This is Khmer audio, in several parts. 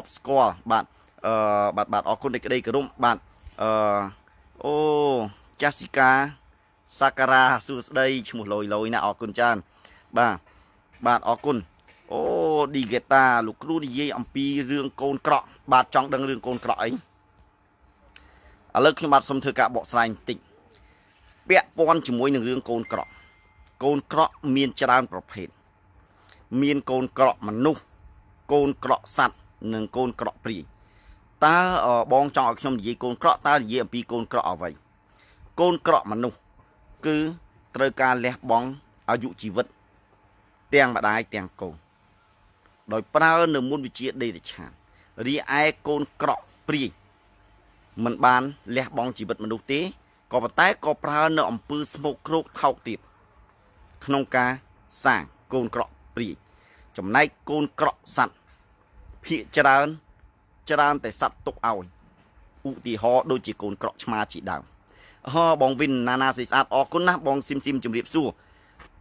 អបស្គាល់បាទអឺបាទបាទអរគុណនៃក្តីគោរពបាទអឺអូចាស៊ីកាសាការ៉ាសួស្ដីឈ្មោះលយលយណាអរគុណច្រើនបាទបាទអរគុណអូឌីហ្គេតាលោកគ្រូនិយាយអំពីរឿងកូនក្រក់បាទចង់ដឹងរឿងកូនក្រក់អីឥឡូវខ្ញុំបាទសូមធ្វើការបកស្រាយបន្តិចពាក់ព័ន្ធជាមួយនឹងរឿងកូនក្រក់កូនក្រក់មានច្រើនប្រភេទមានកូនក្រក់មនុស្សកូនក្រក់សត្វនិងកូនក្រក់ព្រាយតើបងចង់ឲ្យខ្ញុំនិយាយកូនក្រក់តើនិយាយអំពីកូនក្រក់អ្វីកូនក្រក់មនុស្សគឺត្រូវការលះបង់អាយុជីវិត ទាំងម្ដាយទាំងកូនដោយប្រើនៅមុនវិជាដេតឆានរីឯកូនក្រក់ព្រាយមិនបានលះបង់ជីវិតមនុស្សទេក៏ប៉ុន្តែក៏ប្រើនៅអំពើស្មុគគ្រោកថោកទាបក្នុងការសាងកូនក្រក់ព្រាយចំណែកកូនក្រក់សัตว์ភាកច្រើនច្រើនតែសັດទុកឲ្យឧទាហរណ៍ដូចជាកូនក្រក់ឆ្មាជាដើមហ៎បងវិន ណាណាស៊ីស្អាតអរគុណណាស់បងស៊ីមស៊ីមជម្រាបសួរ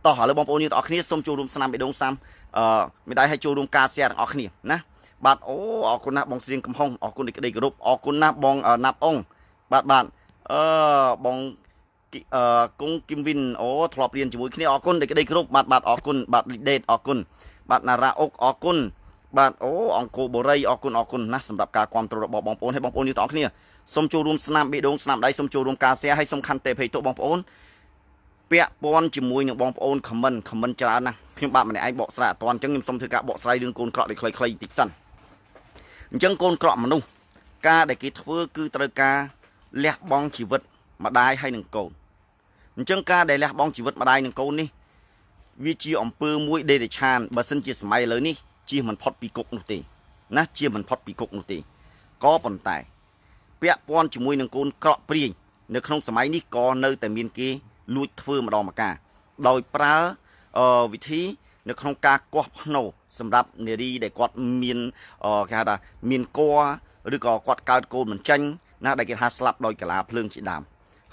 តោះឥឡូវបងប្អូនយើងទាំងអស់គ្នាសូមចូលរួមស្នាមបេដងសាមអឺមេដៃឲ្យចូលរួមការ share ទាំងអស់គ្នាណាបាទអូអរគុណណាស់បងស្រៀងកំហុងអរគុណដូចក្តីគោរពអរគុណណាស់បងណាប់អងបាទបាទអឺបងអឺគង់គឹមវិនអូធ្លាប់រៀនជាមួយគ្នាអរគុណដូចក្តីគោរពបាទបាទអរគុណបាទលីដេតអរគុណបាទណារ៉ាអុកអរគុណបាទអូអង្គរបូរីអរគុណអរគុណណាស់សម្រាប់ការគ្រប់គ្រងរបស់បងប្អូនហើយបងប្អូនយើងទាំងអស់គ្នាសូមចូលរួមស្នាមបេះដូងស្នាមដៃសូមចូលរួមការ share ហើយសូមខន្តីភ័យទោសបងប្អូនពាក់ព័ន្ធជាមួយនឹងបងប្អូន comment comment ច្រើនណាស់ខ្ញុំបាទម្នាក់ឯងបកស្រាយអត់តាន់អញ្ចឹងខ្ញុំសូមធ្វើការបកស្រាយរឿងកូនក្រក់នេះខ្លីៗតិចសិនអញ្ចឹងកូនក្រក់មនុស្សការដែលគេធ្វើគឺត្រូវការលះបង់ជីវិតម្ដាយហើយនឹងកូនអញ្ចឹងការដែលលះបង់ជីវិតម្ដាយនិងកូននេះវាជាអំពើមួយ ដេរឆានបើសិនជាសម័យឥឡូវនេះជាមិនផុតពីគុកនោះទេណាជាមិនផុតពីគុកនោះទេក៏ប៉ុន្តែពាក់ព័ន្ធជាមួយនឹងកូនក្រក់ព្រាយនៅក្នុង សម័យនេះក៏នៅតែមានគេ លួចធ្វើម្ដងម្កាលដោយប្រើវិធី នៅក្នុងការគាស់ភ្នោ សម្រាប់នារីដែលគាត់មានគេហៅថាមានគ័រឬក៏គាត់កើតកូនមិនចាញ់ណា ដែលគេថាស្លាប់ដោយកលាភ្លើងជាដើម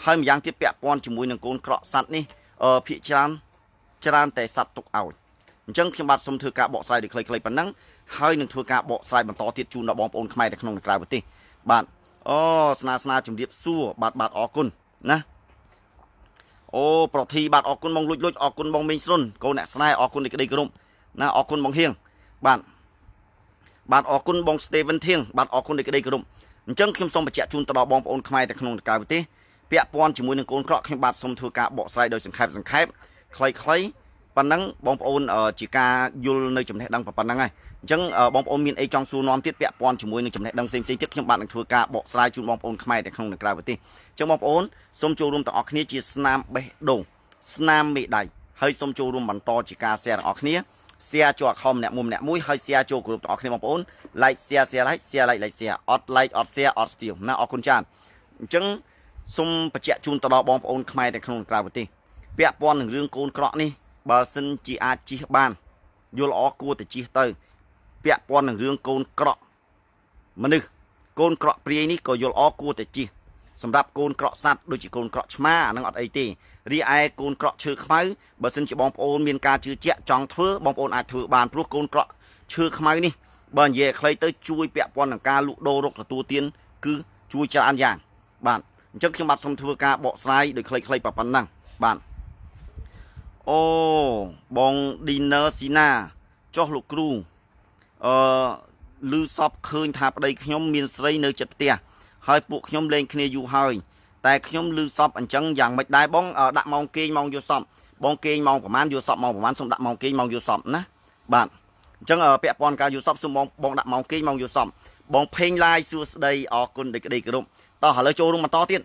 ហើយម្យ៉ាងទៀតពាក់ព័ន្ធជាមួយនឹងកូនក្រក់សัตว์នេះភាកច្រើនច្រើនតែសัตว์ទុកឲ្យអញ្ចឹងខ្ញុំបាទសូមធ្វើការបកស្រាយដូចខ្លីៗប៉ុណ្ណឹងហើយនឹងធ្វើការបកស្រាយបន្តទៀតជូនដល់បងប្អូនខ្មែរនៅក្នុងក្រៅប្រទេសបាទអូស្នាស្នាជំរាបសួរបាទបាទអរគុណណាអូប្រធីបាទអរគុណបងលួចលួចអរគុណបងមេងស្រុនកូនអ្នកស្នេហ៍អរគុណនៃក្តីគោរពណាអរគុណបងហៀងបាទបាទអរគុណបង Steven ធៀងបាទអរគុណនៃក្តីគោរពអញ្ចឹងខ្ញុំសូមបញ្ជាក់ជូនទៅដល់បងប្អូនខ្មែរទាំងក្នុងក្រៅប្រទេសពាក់ព័ន្ធជាមួយនឹងកូនក្រក់ខ្ញុំបាទសូមធ្វើការបកស្រាយដោយសង្ខេបសង្ខេបខ្លីៗប៉ុណ្ណឹងបងប្អូនជាការយល់នៅ ចំណេះដឹងប៉ុណ្ណឹងហើយអញ្ចឹងបងប្អូនមានអីចង់សួរនាំទៀតពាក់ព័ន្ធជាមួយនឹងចំណេះដឹងផ្សេងៗទៀតខ្ញុំបាទនឹងធ្វើការបកស្រាយជូនបងប្អូនខ្មែរទាំងក្នុងនិងក្រៅប្រទេសអញ្ចឹងបងប្អូនសូមចូលរួមទាំងអស់គ្នាជាស្នាមបេះដូងស្នាមមេដៃហើយសូមចូលរួមបន្តជាការ share ទាំងអស់គ្នា share ចូល account ម្នាក់មួយម្នាក់មួយហើយ share ចូលក្រុមទាំងអស់គ្នាបងប្អូន like share share like share like like share អត់ like អត់ share អត់ steal ណាអរគុណចានអញ្ចឹងសូមបញ្ជាក់ជូនទៅដល់បងប្អូនខ្មែរទាំងក្នុងក្រៅប្រទេសពាក់ព័ន្ធនឹងរឿងកូនក្រក់នេះបើសិនជាអាចជិះបានយល់ល្អគួរតែជិះទៅ ពាក់ព័ន្ធនឹងរឿងកូនក្រក់មនុស្សកូនក្រក់ព្រាយនេះក៏យល់ល្អគួរតែជិះសម្រាប់កូនក្រក់សัตว์ដូចជាកូនក្រក់ឆ្មាអានឹងអត់អីទេរីឯកូនក្រក់ឈើខ្មៅបើសិនជាបងប្អូនមានការជឿជាក់ចង់ធ្វើបងប្អូនអាចធ្វើបានព្រោះកូនក្រក់ឈើខ្មៅនេះបើនិយាយឲ្យខ្លីទៅជួយពាក់ព័ន្ធនឹងការលក់ដូររកទទួលទានគឺជួយច្រើនយ៉ាង បាទអញ្ចឹងខ្ញុំបាទសូមធ្វើការបកស្រាយដោយខ្លីៗប៉ុណ្ណឹងបាទអូបងឌីណឺស៊ីណាចុះលោកគ្រូអឺឮសពឃើញថាប្តីខ្ញុំមានស្រីនៅចិត្តផ្ទះហើយពួកខ្ញុំលេងគ្នាយូរហើយតែខ្ញុំឮសពអញ្ចឹងយ៉ាងមិនដែរបង ដាក់ម៉ោងគេងម៉ោងយល់សពបងគេងម៉ោងប្រហែលយល់សពម៉ោងប្រហែលសូមដាក់ម៉ោងគេងម៉ោងយល់សពណាបាទអញ្ចឹងពាក់ព័ន្ធការយល់សពសូមបងបងដាក់ម៉ោងគេងម៉ោងយល់សពបងភេងឡាយសួស្ដីអរគុណដឹកដីគ្រប់តោះឥឡូវចូលរួមបន្តទៀត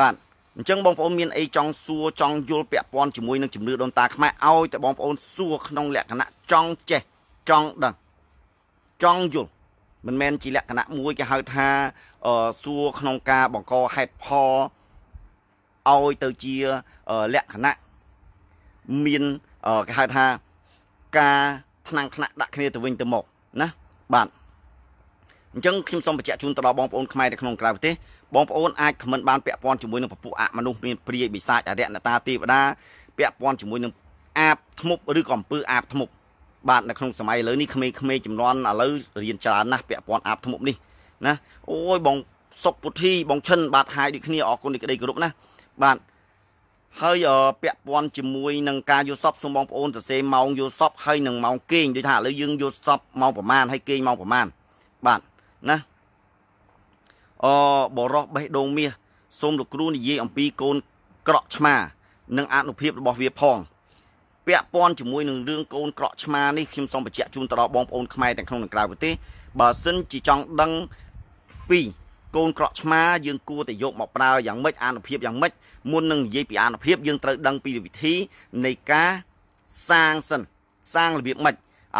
បាទអញ្ចឹងបងប្អូនមានអីចង់សួរចង់យល់ពាក់ព័ន្ធជាមួយនឹងជំនឿដូនតាខ្មែរឲ្យតែបងប្អូនសួរក្នុងលក្ខណៈចង់ចេះចង់ដឹងចង់យល់មិនមែនជាលក្ខណៈមួយគេហៅថាសួរក្នុងការបង្កហេតុផលឲ្យទៅជាលក្ខណៈមានគេហៅថាការថ្នាំងថ្នាក់ដាក់គ្នាទៅវិញទៅមកណាបាទអញ្ចឹងខ្ញុំសូមបញ្ជាក់ជូនទៅដល់បងប្អូនខ្មែរនៅក្នុងក្រៅប្រទេសបងប្អូនអាចខមមិនបានពាក់ព័ន្ធជាមួយនឹងពពួកអមនុស្សមានព្រាយបិសាចអរិយនតាទេវតាពាក់ព័ន្ធជាមួយនឹងអាបធ្មប់ឬក៏អំពើអាបធ្មប់បាទនៅក្នុងសម័យឥឡូវនេះក្មេងៗចំនួនឥឡូវរៀនច្រើនណាស់ពាក់ព័ន្ធអាបធ្មប់នេះណាអូយបងសុកពុទ្ធីបងឈិនបាទហាយដូចគ្នាអរគុណនៃក្តីគោរពណាបាទហើយពាក់ព័ន្ធជាមួយនឹងការយល់សពសូមបងប្អូនសរសេរម៉ោងយល់សពហើយនឹងម៉ោងគេងដូចថាឥឡូវយើងយល់សពម៉ោងប្រមាណហើយគេងម៉ោងប្រមាណបាទណាអបរោះបេះដូងមាសសូមលោកគ្រូនិយាយអំពីកូនក្រក់ឆ្មា និងអនុភាពរបស់វាផង ពាក់ព័ន្ធជាមួយនឹងរឿងកូនក្រក់ឆ្មានេះខ្ញុំសូមបញ្ជាក់ជូនទៅដល់បងប្អូនខ្មែរទាំងក្នុងនិងក្រៅប្រទេសបើសិនជាចង់ដឹងពីកូនក្រក់ឆ្មាយើងគួរតែយកមកប្រើយ៉ាងម៉េចអានុភាពយ៉ាងម៉េចមុននឹងនិយាយពីអានុភាពយើងត្រូវដឹងពីវិធីនៃការសាងសិនសាងរបៀបម៉េចឥ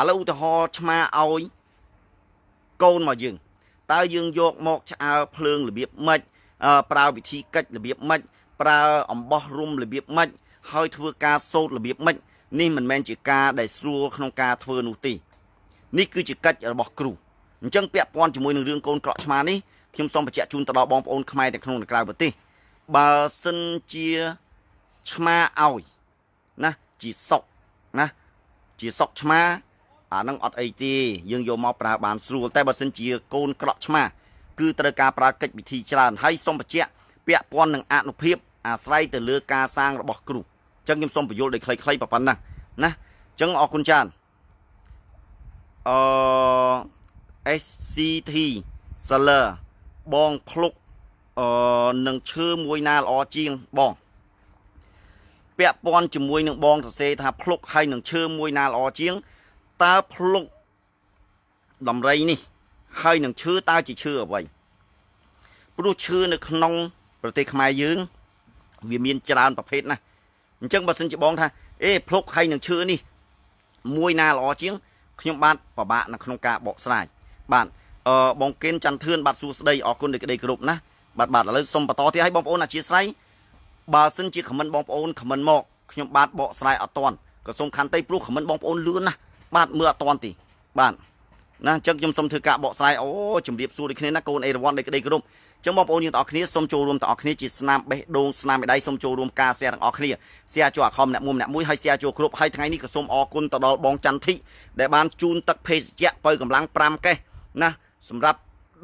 ឡូវឧទាហរណ៍ឆ្មាឲ្យកូនមកយើងតើយើងយក មកឆ្អើភ្លើងរបៀបម៉េចប្រើវិធីកិច្ចរបៀបម៉េចប្រើអំបោះរុំរបៀបម៉េចហើយធ្វើការសោតរបៀបម៉េចនេះមិនមែនជាការដែលស្រួលក្នុងការធ្វើនោះទេនេះគឺជាកិច្ចរបស់គ្រូអញ្ចឹងពាក់ព័ន្ធជាមួយនឹងរឿងកូនក្រក់ឆ្មានេះខ្ញុំសូមបញ្ជាក់ជូនទៅដល់បងប្អូនខ្មែរទាំងក្នុងនិងក្រៅប្រទេសបើសិនជាឆ្មាឲ្យណាជាសក់ណាជាសក់ឆ្មាអានឹងអត់អីទេយើងយកមកប្រើបានស្រួលតែបើសិនជាកូនក្រក់ឆ្មាស់គឺត្រូវការប្រើកិច្ចវិធីច្រើនហើយសូមបញ្ជាក់ពាក់ព័ន្ធនឹងអនុភាពអាស្រ័យទៅលើការសាងរបស់គ្រូអញ្ចឹងខ្ញុំសូមបញ្យល់ដោយខ្លីៗប៉ុណ្ណឹងណាអញ្ចឹងអរគុណច្រើនអឺ SCT seller បងភ្លុកអឺនឹងឈើមួយណាល្អជាងបងពាក់ព័ន្ធជាមួយនឹងបងសរសេរថាភ្លុកហើយនឹងឈើមួយណាល្អជាងតើភ្លុកដំរីនេះ ហើយនឹងឈើតើជាឈើអ្វីព្រោះឈើនៅ ក្នុង ប្រទេសខ្មែរយើងវាមានច្រើនប្រភេទណាស់អញ្ចឹងបើសិនជាបងថាអេភ្លុកហើយនឹងឈើនេះមួយណាល្អជាងខ្ញុំបាទពិបាកនៅក្នុងការបកស្រាយបាទអឺបងគិនច័ន្ទធឿនបាទសួស្ដីអរគុណដែលក្តីគោរពណាស់បាទបាទឥឡូវសូមបន្តទៀតឲ្យបងប្អូនអធិស្ស្រ័យបើសិនជាខមមិនបងប្អូនខមមិនមកខ្ញុំបាទបកស្រាយអត់តាន់ក៏សូមខន្តីព្រោះខមមិនបងប្អូនលឿនណាស់បាទមើលអត់តន់ទីបាទណាអញ្ចឹងខ្ញុំសូមធ្វើការបកស្រាយអូជំរាបសួរដូចគ្នាណាកូនអេរវ៉ាន់ដូចក្តីក្រុមចឹងបងប្អូនយើងទាំងអស់គ្នាសូមចូលរួមទាំងអស់គ្នាជាស្នាមបេះដូងស្នាមមេដៃសូមចូលរួមការស៊ែទាំងអស់គ្នាស៊ែចូលអាខំអ្នកមួយអ្នកមួយហើយស៊ែចូលគ្រប់ហើយថ្ងៃនេះក៏សូមអរគុណទៅដល់បងច័ន្ទធី ដែលបានជូនទឹកភេសជ្ជៈបើកម្លាំង5កេសណា សម្រាប់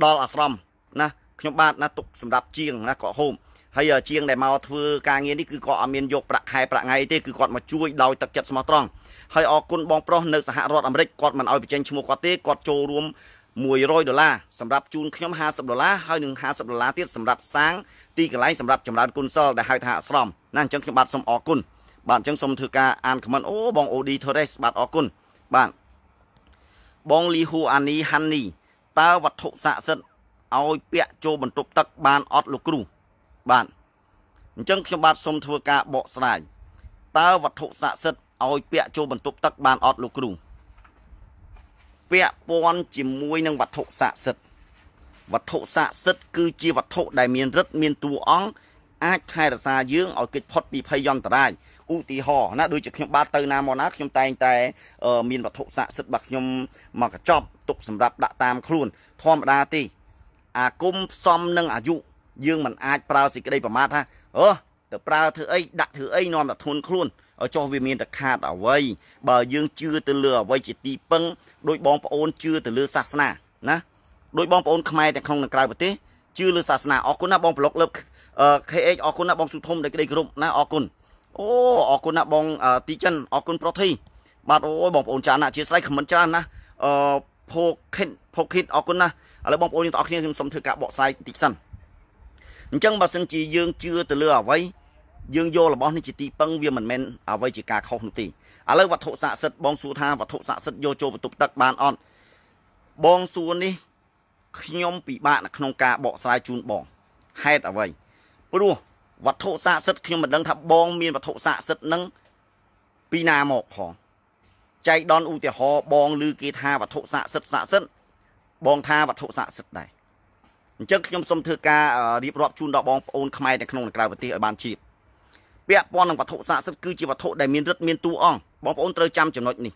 ដល់អាស្រមណាខ្ញុំបាទណាទុកសម្រាប់ជាងណាក៏ហូមហើយជាងដែលមកធ្វើការងារនេះគឺគាត់អត់មានយកប្រាក់ខែប្រាក់ថ្ងៃទេគឺគាត់មកជួយដោយទឹកចិត្តស្មោះត្រង់ហើយអរគុណបងប្រុសនៅសហរដ្ឋអាមេរិកគាត់មិនអោយបញ្ចេញឈ្មោះគាត់ទេគាត់ចូលរួម100ដុល្លារសម្រាប់ជូនខ្ញុំ50ដុល្លារហើយនឹង50ដុល្លារទៀតសម្រាប់សាងទីកន្លែងសម្រាប់ចម្រើនគុណសិលដែលហៅថាអាស្រមណាអញ្ចឹងខ្ញុំបាទសូមអរគុណបាទអញ្ចឹងសូមធ្វើការអានខមមិនអូបងអូឌីថូរេសបាទអរគុណបាទបងលីហ៊ូអានីហាន់នីតើវត្ថុស័ក្តិសិទ្ធឲ្យពាក់ចូលបន្ទប់ទឹក បានអត់លោកគ្រូបាទអញ្ចឹងខ្ញុំបាទសូមធ្វើការបកស្រាយតើវត្ថុស័ក្តិសិទ្ធឲ្យពាក់ចូលបន្ទប់ទឹកបានអត់លោកគ្រូពាក់ព័ន្ធជាមួយនឹងវត្ថុស័ក្តិសិទ្ធិវត្ថុស័ក្តិសិទ្ធិគឺជាវត្ថុដែលមានរិទ្ធមានតួអង្គអាចថែរក្សាយើងឲ្យគេចផុតពីភ័យយន្តរាយឧទាហរណ៍ណា ដូចជាខ្ញុំបាទទៅណាមកណាខ្ញុំតែងតែ មានវត្ថុស័ក្តិសិទ្ធិរបស់ខ្ញុំមកកញ្ចប់ទុកសម្រាប់ដាក់តាមខ្លួនធម្មតាទេអាគុំផ្សំនឹងអាយុយើងមិនអាចប្រើសេចក្តីប្រមាថថាអឺទៅប្រើធ្វើអីដាក់ធ្វើអីនាំតែធុនខ្លួនចុះវាមានតែខាតអ្វីបើ យើងជឿទៅលើអ្វីជាទីពឹងដោយបងប្អូនជឿទៅលើ សាសនា ណាដោយបងប្អូនខ្មែរទាំងក្នុងនិងក្រៅប្រទេសជឿលើសាសនាអរគុណណាបងប្លុកលើប KH អរគុណណាបងសុធំដែលក្តីគោរពណាអរគុណអូអរគុណណាបងទីចិនអរគុណប្រុសធី បាទអូយបងប្អូនចានណាអធិស្ឋានខមមិនច្រើនណាអឺភោគិតភោគិតអរគុណណាឥឡូវបងប្អូនយើងទាំងអស់គ្នាខ្ញុំសូមធ្វើការបកស្រាយតិចសិនអញ្ចឹងបើសិនជាយើងជឿទៅលើអ្វីយើងយករបស់នេះជាទីពឹងវាមិនមែនអ្វីជាការខុសនោះទេឥឡូវវត្ថុស័ក្តិសិទ្ធបងសួរថាវត្ថុស័ក្តិសិទ្ធយកចូលបន្ទប់ទឹកបានអត់បងសួរនេះខ្ញុំពិបាកនៅក្នុងការបកស្រាយជូនបងហេតុអ្វីព្រោះវត្ថុស័ក្តិសិទ្ធខ្ញុំមិនដឹង ថាបង មានវត្ថុស័ក្តិសិទ្ធនឹងពីណាមកផងចៃដនឧទាហរណ៍បងឮគេថាវត្ថុស័ក្តិសិទ្ធស័ក្តិសិទ្ធបងថាវត្ថុស័ក្តិសិទ្ធដែរអញ្ចឹងខ្ញុំសូមធ្វើការរៀបរាប់ជូនដល់បងប្អូនខ្មែរនៅក្នុងក្រៅប្រទេសឲ្យបានជ្រាបពាក់ព័ន្ធនឹងវត្ថុស័ក្តិសិទ្ធិគឺជាវត្ថុដែលមានរិទ្ធមានតួអង្គបងប្អូនត្រូវចាំចំណុចនេះ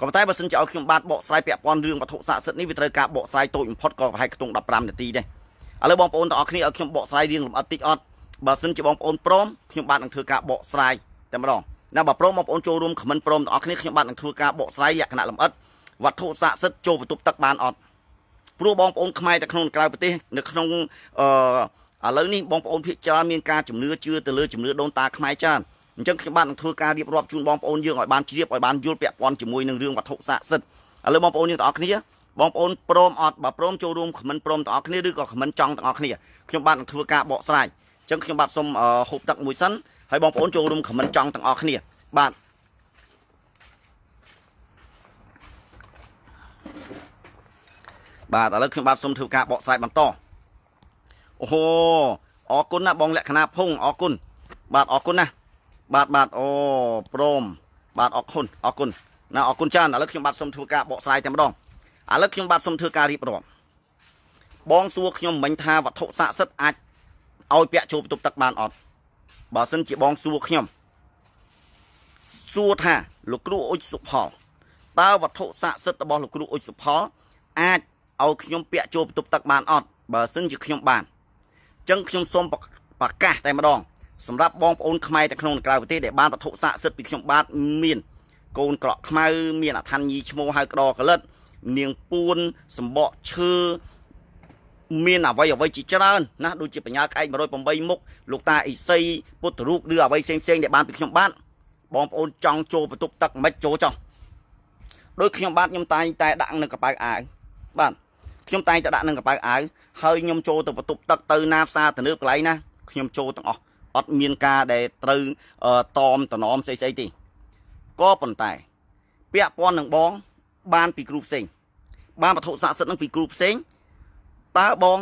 ក៏ប៉ុន្តែបើសិនជាឲ្យខ្ញុំបាទបកស្រាយពាក់ព័ន្ធរឿងវត្ថុស័ក្តិសិទ្ធិនេះវាត្រូវការបកស្រាយតូចបំផុតក៏ប្រហែលខ្ទង់15នាទីដែរឥឡូវបងប្អូនទាំងអស់គ្នាឲ្យខ្ញុំបកស្រាយរឿងលម្អិតតិចអត់បើសិនជាបងប្អូនព្រមខ្ញុំបាទនឹងធ្វើការបកស្រាយតែម្ដងណាបើព្រមបងប្អូនចូលរួមខមមិនព្រមទាំងអស់គ្នាខ្ញុំបាទនឹងធ្វើការបកស្រាយលក្ខណៈលម្អិតវត្ថុស័ក្តិសិទ្ធិចូលបន្ទប់ទឹកបានអត់ព្រោះបងប្អូនខ្មែរតែក្នុងក្រៅប្រទេសនៅក្នុងអឺឥឡូវនេះបងប្អូនភាគច្រើនមានការជំនឿជឿទៅលើជំនឿដូនតាខ្មែរច្រើនអញ្ចឹងខ្ញុំបាទនឹងធ្វើការរៀបរាប់ជូនបងប្អូនយើងឲ្យបានជ្រាបឲ្យបានយល់ពាក់ព័ន្ធជាមួយនឹងរឿងវត្ថុស័ក្តិសិទ្ធិឥឡូវបងប្អូនយើងទាំងអស់គ្នាបងប្អូនព្រមអត់បើព្រមចូលរួមខមមិនព្រមទាំងអស់គ្នាឬក៏ខមមិនចង់ទាំងអស់គ្នាខ្ញុំបាទនឹងធ្វើការបកស្រាយអញ្ចឹងខ្ញុំបាទសូមហូបទឹកមួយសិនហើយបងប្អូនចូលរួមខមមិនចង់ទាំងអស់គ្នាបាទបាទឥឡូវខ្ញុំបាទសូមធ្វើការបកស្រាយបន្តអូហូអរគុណណាបងលក្ខណៈភុងអរគុណបាទអរគុណណាបាទបាទអូព្រម បាទអរគុណអរគុណណាអរគុណច្រើនឥឡូវខ្ញុំបាទសូមធ្វើការបកស្រាយតែម្ដងឥឡូវខ្ញុំបាទសូមធ្វើការរៀបរាប់បង សួរខ្ញុំមិញថាវត្ថុស័ក្តិសិទ្ធអាចឲ្យពាក់ចូលបន្ទប់ទឹកបានអត់បើសិនជាបងសួរខ្ញុំសួរថាលោកគ្រូអ៊ុចសុផលតើវត្ថុស័ក្តិសិទ្ធរបស់លោកគ្រូអ៊ុចសុផលអាចឲ្យខ្ញុំពាក់ចូលបន្ទប់ទឹកបានអត់បើសិនជាខ្ញុំបានចឹងខ្ញុំសូមប្រកាសតែម្ដង សម្រាប់បងប្អូនខ្មែរទាំងក្នុងនិងក្រៅប្រទេសដែលបានវត្ថុស័ក្តិសិទ្ធិពីខ្ញុំបាទមានកូនក្រក់ខ្មៅមានអឋានញីឈ្មោះហៅក្តរកលិតនាងពួនសម្បកឈើមានអវ័យអវ័យជាច្រើនណាស់ដូចជាបញ្ញាក្អែក108មុខលោកតាអ៊ីសី ពុទ្ធរូបឬអវ័យផ្សេងផ្សេងដែលបានពីខ្ញុំបាទបងប្អូន ចង់ចូលបន្ទប់ទឹកមិនចូលចោះដោយខ្ញុំបាទខ្ញុំតែងតែដាក់នៅកប៉ៅអាវបាទខ្ញុំតែងតែដាក់នឹងកប៉ៅអាវហើយខ្ញុំចូលទៅបន្ទប់ទឹកទៅណាផ្សារទៅលើកន្លែងណាខ្ញុំចូលទាំងអស់អត់មានការដែលត្រូវតอมតំណមស្អីស្អីទេក៏ប៉ុន្តែពាក់ព័ន្ធនឹងបងបានពីគ្រូផ្សេងបានវត្ថុស័ក្តិសិទ្ធិនឹងពីគ្រូផ្សេងតើបង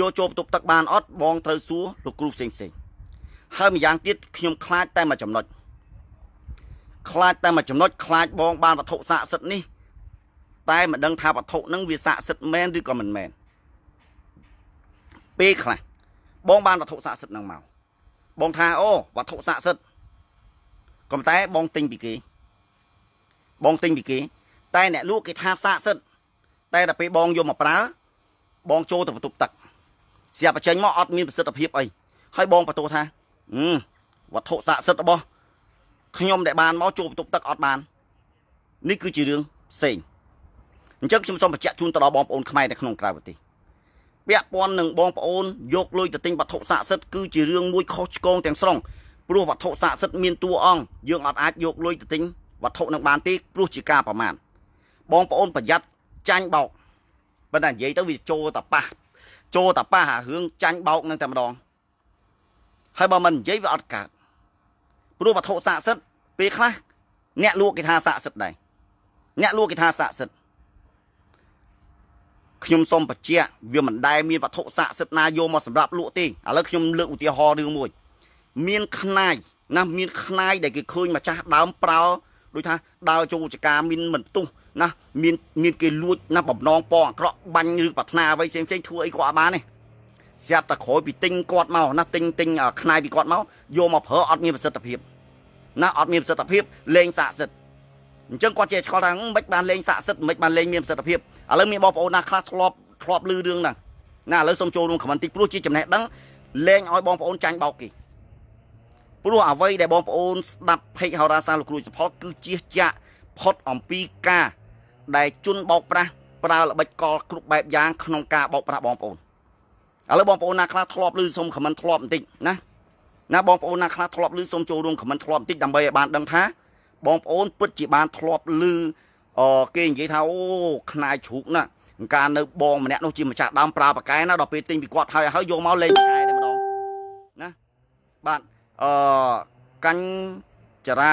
យកចូលបន្ទប់ទឹកបានអត់បងត្រូវសួរលោកគ្រូផ្សេងផ្សេងហើយម្យ៉ាងទៀតខ្ញុំខ្លាចតែមួយចំណុចខ្លាចតែមួយចំណុចខ្លាចបង បានវត្ថុស័ក្តិសិទ្ធិនេះតែមិនដឹងថាវត្ថុនឹងវាស័ក្តិសិទ្ធិមែនឬក៏មិនមែនពេលខ្លះបងបានវត្ថុស័ក្តិសិទ្ធិនឹងមកបងថាអូវត្ថុស័ក្តិសិទ្ធិក៏តែបងទិញពីគេ បងទិញពីគេតែអ្នកលក់គេថាស័ក្តិសិទ្ធិតែដល់ពេលបងយកមកប្រើបងចូលទៅបន្ទប់ទឹកស្រាប់បញ្ចេញមកអត់មានប្រសិទ្ធភាពអីហើយបងបន្ទោសថាវត្ថុស័ក្តិសិទ្ធិរបស់ខ្ញុំដែលបានមកចូលបន្ទប់ទឹកអត់បាននេះគឺជារឿងផ្សេងអញ្ចឹងខ្ញុំសូមបញ្ជាក់ជូនទៅដល់បងប្អូនខ្មែរនៅក្នុងក្រៅប្រទេសពាក់ព័ន្ធនឹងបងប្អូនយកលុយទៅទិញវត្ថុស័ក្តិសិទ្ធិគឺជារឿងមួយខុសឆ្គងទាំងស្រុងព្រោះវត្ថុស័ក្តិសិទ្ធិមានតួអង្គយើងអត់អាចយកលុយទៅទិញវត្ថុនឹងបានទេព្រោះជាការប្រមាថបងប្អូនប្រយ័ត្នចាញ់បោកបើតែនិយាយទៅវាចូលតប៉ះចូលតប៉ះអារឿងចាញ់បោកនឹងតែម្ដងហើយបើមិននិយាយវាអត់កើតព្រោះវត្ថុស័ក្តិសិទ្ធិពេលខ្លះអ្នកលក់គេថាស័ក្តិសិទ្ធិដែរអ្នកលក់គេថាស័ក្តិសិទ្ធិខ្ញុំសូមបញ្ជាក់វាមិនដែលមានវត្ថុស័ក្តិសិទ្ធិណាយកមកសម្រាប់លក់ទេឥឡូវខ្ញុំលើកឧទាហរណ៍រឿងមួយ មានខ្នាយណាមានខ្នាយដែលគេឃើញម្ចាស់ដើមប្រោដូចថាដើរចូលចកាមានមិនទុះណាមានមានគេលួចណាបំណងពងអាក្រក់បាញ់ឬប្រាថ្នាអ្វីផ្សេងផ្សេងធ្វើអីក៏អាចបានទេស្រាប់តែក្រោយពីទិញគាត់មកណាទិញទិញខ្នាយពីគាត់មកយកមកប្រើអត់មានប្រសិទ្ធភាពណាអត់មានប្រសិទ្ធភាពលេងស័ក្តិសិទ្ធិអញ្ចឹងគាត់ជាឆ្កល់ថាមិនបានលេងស័ក្តិសិទ្ធិមិនបានលេងមានប្រសិទ្ធភាពឥឡូវមានបងប្អូនណាខ្លះធ្លាប់ធ្លាប់លឺរឿងហ្នឹងណាឥឡូវសូមចូលរួមខមមិនតិចព្រោះជាចំណេះដឹងលេងឲ្យបងប្អូនចាញ់បោកគេព្រោះអ្វីដែលបងប្អូនស្ដាប់ភេកហោរាសាលោកគ្រូសុផលគឺជាជាក់ផុតអំពីការដែលជន់បោកប្រាស់ប្រើល្បិចកលគ្រប់បែបយ៉ាង ក្នុងការបោកប្រាស់បងប្អូនឥឡូវបងប្អូនណាខ្លះធ្លាប់ឮសូមខមមិនធ្លាប់បន្តិចណាណាបងប្អូនណាខ្លះធ្លាប់ឮសូមចូលរួមខមមិនធ្លាប់បន្តិចដើម្បីឲ្យបានដឹងថាបងប្អូនពិតជាបានធ្លាប់ឮអគេនិយាយថាអូខ្នាយជ្រូកណាការនៅបងម្នាក់នោះជាម្ចាស់ដើមប្រើប៉កែណាដល់ពេលទិញពីគាត់ហើយហើយយកមកលេងប៉កែតែម្ដងណាបាទអកញ្ញចរា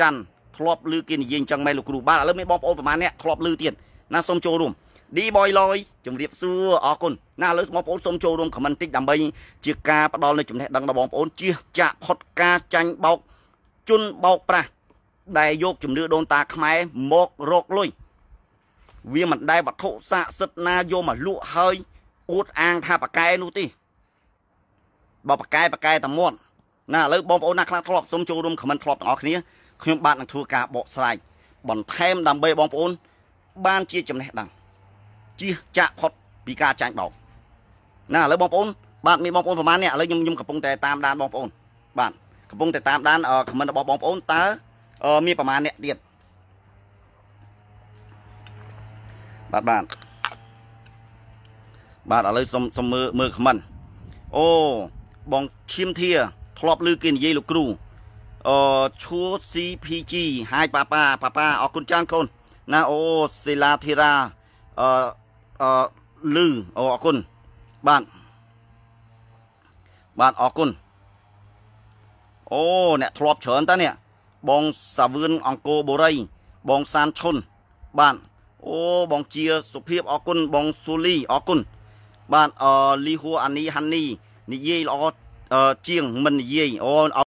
ច័ន្ទធ្លាប់ឮគេនិយាយអញ្ចឹងមែនលោកគ្រូបាទឥឡូវមានបងប្អូនប្រហែលអ្នកធ្លាប់ឮទៀតណាសូមចូលរួម D Boy Loy ជំរាបសួរអរគុណណាឥឡូវបងប្អូនសូមចូលរួមខមមិនតិចដើម្បី ជាការផ្ដល់នូវចំណេះដឹងដល់បងប្អូនជៀសចាកផុតការចាញ់បោកជន់បោកប្រាស់ដែលយកជំនឿដូនតាខ្មែរមករកលុយវាមិនដែលវត្ថុស័ក្តិសិទ្ធណាយកមកលក់ហើយអួតអាងថាប៉កែនោះទេបើប៉កែប៉កែតែមាត់ណាឥឡូវបងប្អូនណាខ្លះធ្លាប់សូមចូលរួមខមមិនធ្លាប់ទាំងអស់គ្នាខ្ញុំបាទនឹងធ្វើការបកស្រាយបន្ថែម ដើម្បីបងប្អូន បានជាចំណេះដឹងជះចាក់ផុតពីការចាញ់បោកណាឥឡូវបងប្អូន បាទមានបងប្អូនប្រហែលអ្នកឥឡូវខ្ញុំខ្ញុំកំពុងតែតាមដានបងប្អូនបាទកំពុងតែតាមដានខមមិនរបស់បងប្អូនតើមានប្រមាណអ្នកទៀតបាទបាទបាទឥឡូវសុំសុំមើលមើលខមមិនអូ បងឈៀមធា ធ្លាប់ឮគេនិយាយលោកគ្រូអឺឈួ CPG ហាយប៉ាប៉ាប៉ាប៉ាអរគុណច្រើនកូនណាអូសិលាធីរាអឺអឺលឺអូអរគុណបាទបាទអរគុណអូអ្នកធ្លាប់ច្រើនតានេះបងសាវឿនអង្គរបុរី បងសានឈុនបាទអូបងជាសុភាពអរគុណបងស៊ូលីអរគុណបាទអលីហួរអានីហានីនិយាយល្អជាងមិននិយាយអូ